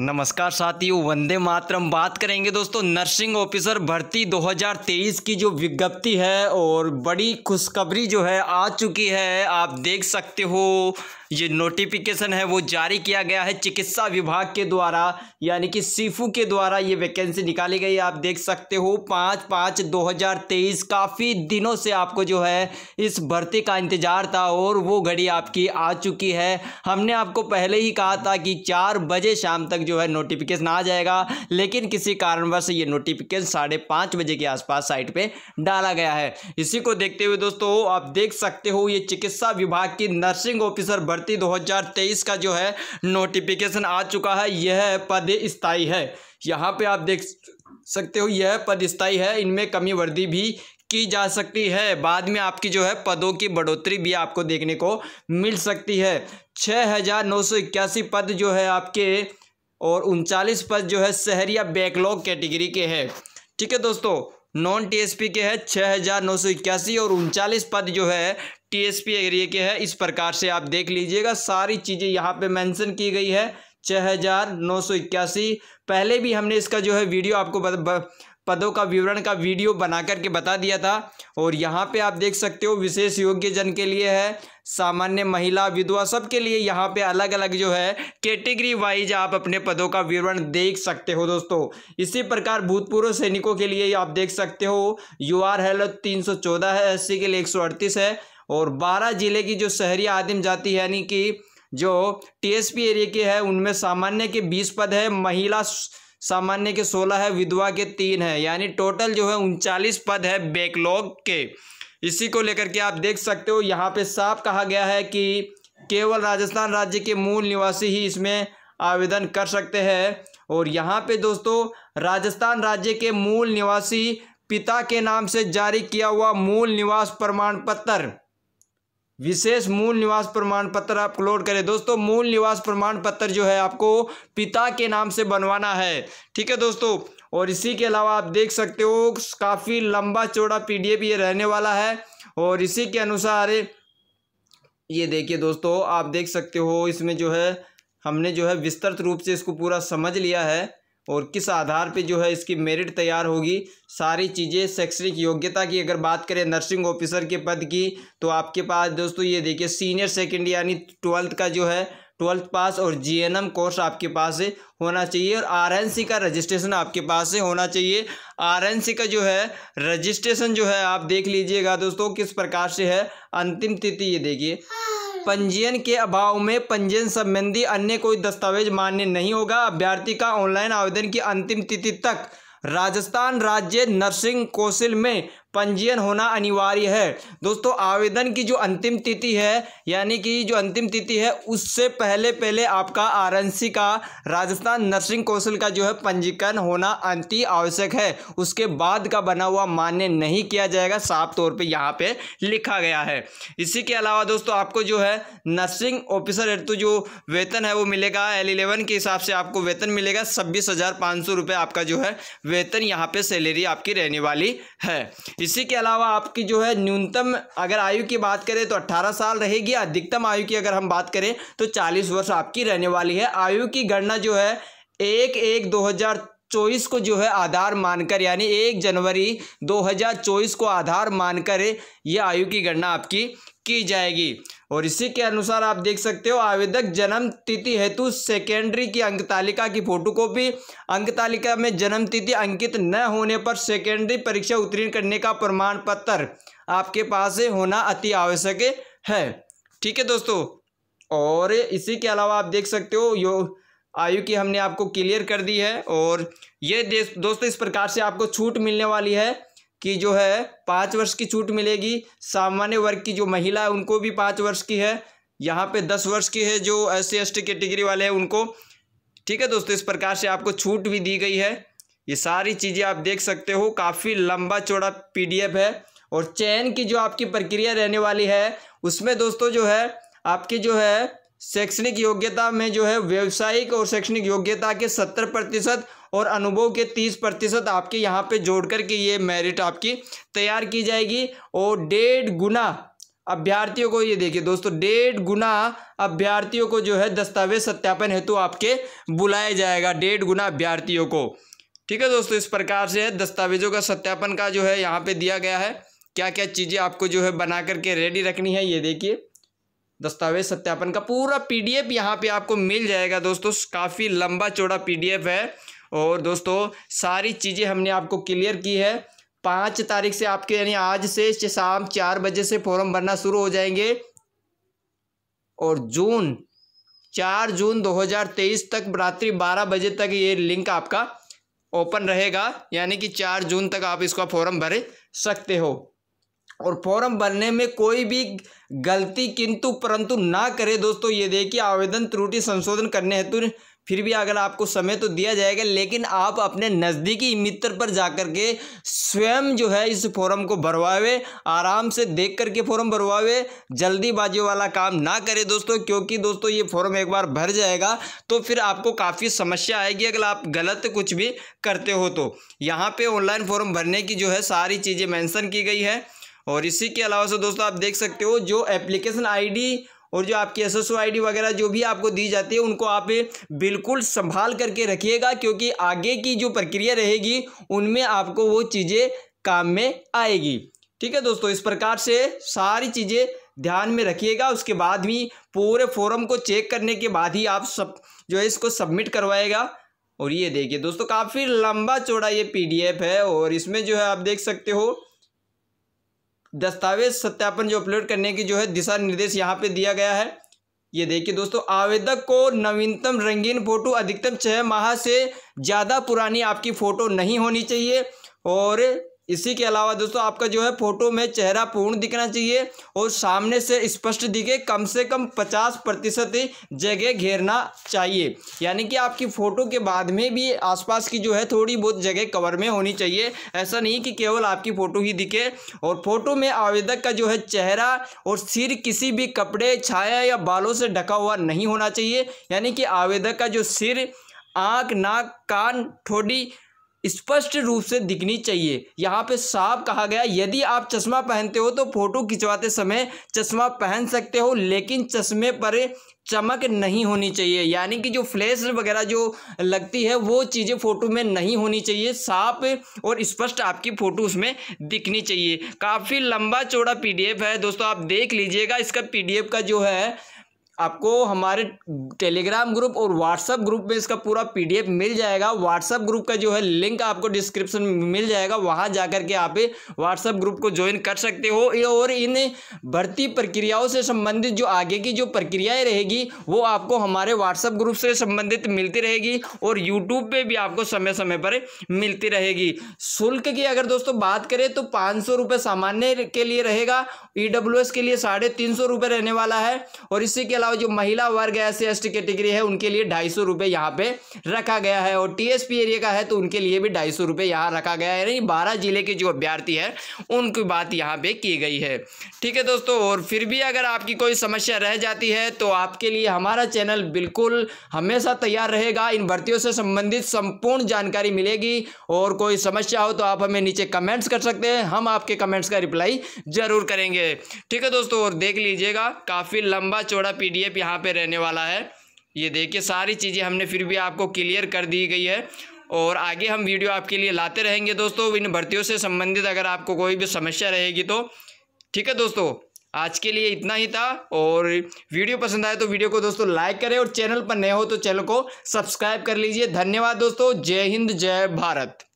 नमस्कार साथियों वंदे मातरम बात करेंगे दोस्तों नर्सिंग ऑफिसर भर्ती 2023 की जो विज्ञप्ति है और बड़ी खुशखबरी जो है आ चुकी है आप देख सकते हो ये नोटिफिकेशन है वो जारी किया गया है चिकित्सा विभाग के द्वारा यानी कि सीफू के द्वारा ये वैकेंसी निकाली गई आप देख सकते हो पाँच पाँच 2023 काफ़ी दिनों से आपको जो है इस भर्ती का इंतज़ार था और वो घड़ी आपकी आ चुकी है हमने आपको पहले ही कहा था कि चार बजे शाम तक जो है नोटिफिकेशन आ जाएगा लेकिन किसी कारणवश ये नोटिफिकेशन साढ़े बजे के आसपास साइट पर डाला गया है इसी को देखते हुए दोस्तों आप देख सकते हो ये चिकित्सा विभाग की नर्सिंग ऑफिसर भर्ती 2023 का जो है नोटिफिकेशन आ चुका है यह पद स्थाई है यहाँ पे आप देख सकते हो यह पद स्थाई है इनमें कमी वर्दी भी की जा सकती है बाद में आपकी जो है पदों की बढ़ोतरी भी आपको देखने को मिल सकती है छः हज़ार नौ सौ इक्यासी पद जो है आपके और उनचालीस पद जो है शहरी या बैकलॉग कैटेगरी के हैं ठीक है दोस्तों नॉन टीएसपी के है छः हज़ार नौ सौ इक्यासी और उनचालीस पद जो है टीएसपी एरिया के है इस प्रकार से आप देख लीजिएगा सारी चीज़ें यहाँ पे मेंशन की गई है छः हज़ार नौ सौ इक्यासी पहले भी हमने इसका जो है वीडियो आपको पदों का विवरण का वीडियो बना करके बता दिया था और यहाँ पे आप देख सकते हो विशेष योग्य जन के लिए है सामान्य महिला विधवा सबके लिए यहाँ पे अलग अलग जो है कैटेगरी वाइज आप अपने पदों का विवरण देख सकते हो दोस्तों इसी प्रकार भूतपूर्व सैनिकों के लिए आप देख सकते हो यू आर हेलो तीन सौ चौदह है एस के लिए एक है और बारह जिले की जो शहरी आदिम जाति यानी कि जो टीएसपी एरिया के है उनमें सामान्य के बीस पद है महिला सामान्य के सोलह है विधवा के तीन है यानी टोटल जो है उनचालीस पद है बैकलॉग के इसी को लेकर के आप देख सकते हो यहाँ पे साफ कहा गया है कि केवल राजस्थान राज्य के मूल निवासी ही इसमें आवेदन कर सकते हैं और यहाँ पे दोस्तों राजस्थान राज्य के मूल निवासी पिता के नाम से जारी किया हुआ मूल निवास प्रमाण पत्र विशेष मूल निवास प्रमाण पत्र आप अपलोड करें दोस्तों मूल निवास प्रमाण पत्र जो है आपको पिता के नाम से बनवाना है ठीक है दोस्तों और इसी के अलावा आप देख सकते हो काफ़ी लंबा चौड़ा पीडीएफ ये रहने वाला है और इसी के अनुसार ये देखिए दोस्तों आप देख सकते हो इसमें जो है हमने जो है विस्तृत रूप से इसको पूरा समझ लिया है और किस आधार पे जो है इसकी मेरिट तैयार होगी सारी चीज़ें शैक्षणिक योग्यता की अगर बात करें नर्सिंग ऑफिसर के पद की तो आपके पास दोस्तों ये देखिए सीनियर सेकेंड यानी ट्वेल्थ का जो है ट्वेल्थ पास और जीएनएम कोर्स आपके पास होना चाहिए और आरएनसी का रजिस्ट्रेशन आपके पास से होना चाहिए आरएनसी का जो है रजिस्ट्रेशन जो है आप देख लीजिएगा दोस्तों किस प्रकार से है अंतिम तिथि ये देखिए पंजीयन के अभाव में पंजीयन संबंधी अन्य कोई दस्तावेज मान्य नहीं होगा अभ्यर्थी का ऑनलाइन आवेदन की अंतिम तिथि तक राजस्थान राज्य नर्सिंग कौशल में पंजीयन होना अनिवार्य है दोस्तों आवेदन की जो अंतिम तिथि है यानी कि जो अंतिम तिथि है उससे पहले पहले आपका आर का राजस्थान नर्सिंग कौंसिल का जो है पंजीकरण होना अति आवश्यक है उसके बाद का बना हुआ मान्य नहीं किया जाएगा साफ तौर पे यहाँ पे लिखा गया है इसी के अलावा दोस्तों आपको जो है नर्सिंग ऑफिसर हेतु जो वेतन है वो मिलेगा एल इलेवन के हिसाब से आपको वेतन मिलेगा छब्बीस हज़ार पाँच सौ रुपये आपका जो है वेतन यहाँ पे सैलरी आपकी रहने वाली है इसी के अलावा आपकी जो है न्यूनतम अगर आयु की बात करें तो अट्ठारह साल रहेगी अधिकतम आयु की अगर हम बात करें तो चालीस वर्ष आपकी रहने वाली है आयु की गणना जो है एक एक दो हज़ार चौबीस को जो है आधार मानकर यानी एक जनवरी चौबीस को आधार मानकर ये आयु की गणना आपकी की जाएगी और इसी के अनुसार आप देख सकते हो आवेदक जन्म तिथि हेतु सेकेंडरी की अंक तालिका की फोटोकॉपी अंक तालिका में जन्म तिथि अंकित न होने पर सेकेंडरी परीक्षा उत्तीर्ण करने का प्रमाण पत्र आपके पास होना अति आवश्यक है ठीक है दोस्तों और इसी के अलावा आप देख सकते हो यो आयु की हमने आपको क्लियर कर दी है और ये दोस्तों इस प्रकार से आपको छूट मिलने वाली है की जो है पाँच वर्ष की छूट मिलेगी सामान्य वर्ग की जो महिला है उनको भी पाँच वर्ष की है यहाँ पे दस वर्ष की है जो S C S T category वाले हैं उनको ठीक है दोस्तों इस प्रकार से आपको छूट भी दी गई है ये सारी चीज़ें आप देख सकते हो काफ़ी लंबा चौड़ा पीडीएफ है और चयन की जो आपकी प्रक्रिया रहने वाली है उसमें दोस्तों जो है आपकी जो है शैक्षणिक योग्यता में जो है व्यावसायिक और शैक्षणिक योग्यता के सत्तर प्रतिशत और अनुभव के तीस प्रतिशत आपके यहाँ पे जोड़ करके ये मेरिट आपकी तैयार की जाएगी और डेढ़ गुना अभ्यर्थियों को ये देखिए दोस्तों डेढ़ गुना अभ्यर्थियों को जो है दस्तावेज सत्यापन हेतु आपके बुलाया जाएगा डेढ़ गुना अभ्यर्थियों को ठीक है दोस्तों इस प्रकार से है दस्तावेजों का सत्यापन का जो है यहाँ पे दिया गया है क्या क्या चीज़ें आपको जो है बना करके रेडी रखनी है ये देखिए दस्तावेज सत्यापन का पूरा पीडीएफ यहाँ पे आपको मिल जाएगा दोस्तों काफ़ी लंबा चौड़ा पीडीएफ है और दोस्तों सारी चीज़ें हमने आपको क्लियर की है पाँच तारीख से आपके यानी आज से शाम चार बजे से फॉर्म भरना शुरू हो जाएंगे और जून चार जून 2023 तक रात्रि बारह बजे तक ये लिंक आपका ओपन रहेगा यानी कि चार जून तक आप इसका फॉर्म भर सकते हो और फॉर्म भरने में कोई भी गलती किंतु परंतु ना करे दोस्तों ये देखिए आवेदन त्रुटि संशोधन करने हेतु फिर भी अगर आपको समय तो दिया जाएगा लेकिन आप अपने नज़दीकी मित्र पर जाकर के स्वयं जो है इस फॉर्म को भरवावे आराम से देख कर के फॉर्म भरवावे जल्दीबाजी वाला काम ना करें दोस्तों क्योंकि दोस्तों ये फॉर्म एक बार भर जाएगा तो फिर आपको काफ़ी समस्या आएगी अगर आप गलत कुछ भी करते हो तो यहाँ पर ऑनलाइन फॉर्म भरने की जो है सारी चीज़ें मैंसन की गई है और इसी के अलावा से दोस्तों आप देख सकते हो जो एप्लीकेशन आईडी और जो आपकी एस एस वगैरह जो भी आपको दी जाती है उनको आप बिल्कुल संभाल करके रखिएगा क्योंकि आगे की जो प्रक्रिया रहेगी उनमें आपको वो चीज़ें काम में आएगी ठीक है दोस्तों इस प्रकार से सारी चीज़ें ध्यान में रखिएगा उसके बाद भी पूरे फॉरम को चेक करने के बाद ही आप सब जो है इसको सबमिट करवाएगा और ये देखिए दोस्तों काफ़ी लंबा चौड़ा ये पीडीएफ है और इसमें जो है आप देख सकते हो दस्तावेज सत्यापन जो अपलोड करने की जो है दिशा निर्देश यहाँ पे दिया गया है ये देखिए दोस्तों आवेदक को नवीनतम रंगीन फोटो अधिकतम छः माह से ज़्यादा पुरानी आपकी फ़ोटो नहीं होनी चाहिए और इसी के अलावा दोस्तों आपका जो है फोटो में चेहरा पूर्ण दिखना चाहिए और सामने से स्पष्ट दिखे कम से कम पचास प्रतिशत जगह घेरना चाहिए यानी कि आपकी फ़ोटो के बाद में भी आसपास की जो है थोड़ी बहुत जगह कवर में होनी चाहिए ऐसा नहीं कि केवल आपकी फ़ोटो ही दिखे और फोटो में आवेदक का जो है चेहरा और सिर किसी भी कपड़े छाया या बालों से ढका हुआ नहीं होना चाहिए यानी कि आवेदक का जो सिर आँख नाक कान ठोडी स्पष्ट रूप से दिखनी चाहिए यहाँ पे साफ कहा गया यदि आप चश्मा पहनते हो तो फोटो खिंचवाते समय चश्मा पहन सकते हो लेकिन चश्मे पर चमक नहीं होनी चाहिए यानी कि जो फ्लैश वगैरह जो लगती है वो चीज़ें फ़ोटो में नहीं होनी चाहिए साफ और स्पष्ट आपकी फ़ोटो उसमें दिखनी चाहिए काफ़ी लंबा चौड़ा पीडीएफ है दोस्तों आप देख लीजिएगा इसका पीडीएफ का जो है आपको हमारे टेलीग्राम ग्रुप और व्हाट्सएप ग्रुप में इसका पूरा पीडीएफ मिल जाएगा व्हाट्सएप ग्रुप का जो है लिंक आपको डिस्क्रिप्शन में मिल जाएगा वहां जाकर के आप व्हाट्सएप ग्रुप को ज्वाइन कर सकते हो और इन भर्ती प्रक्रियाओं से संबंधित जो आगे की जो प्रक्रियाएं रहेगी वो आपको हमारे व्हाट्सएप ग्रुप से संबंधित मिलती रहेगी और यूट्यूब पर भी आपको समय समय पर मिलती रहेगी शुल्क की अगर दोस्तों बात करें तो पाँच सौ सामान्य के लिए रहेगा ई e के लिए साढ़े तीन रहने वाला है और इसी के अलावा जो महिला वर्ग S C S T category है उनके लिए ढाई सौ रुपये यहाँ पे रखा गया है और टी एस पी एरिया का है तो उनके लिए भी ढाई सौ रुपये यहाँ रखा गया है यानी बारह जिले के जो अभ्यर्थी है उनकी बात यहाँ पे की गई है ठीक है दोस्तों और फिर भी अगर आपकी कोई समस्या रह जाती है तो आपके लिए हमारा चैनल बिल्कुल हमेशा तैयार रहेगा इन भर्तियों से संबंधित संपूर्ण जानकारी मिलेगी और कोई समस्या हो तो आप हमें नीचे कमेंट्स कर सकते हैं हम आपके कमेंट्स का रिप्लाई जरूर करेंगे ठीक है दोस्तों और देख लीजिएगा काफ़ी लंबा चौड़ा पी पीडीएफ यहाँ पे रहने वाला है ये देखिए सारी चीज़ें हमने फिर भी आपको क्लियर कर दी गई है और आगे हम वीडियो आपके लिए लाते रहेंगे दोस्तों इन भर्तियों से संबंधित अगर आपको कोई भी समस्या रहेगी तो ठीक है दोस्तों आज के लिए इतना ही था और वीडियो पसंद आए तो वीडियो को दोस्तों लाइक करें और चैनल पर नए हो तो चैनल को सब्सक्राइब कर लीजिए धन्यवाद दोस्तों जय हिंद जय भारत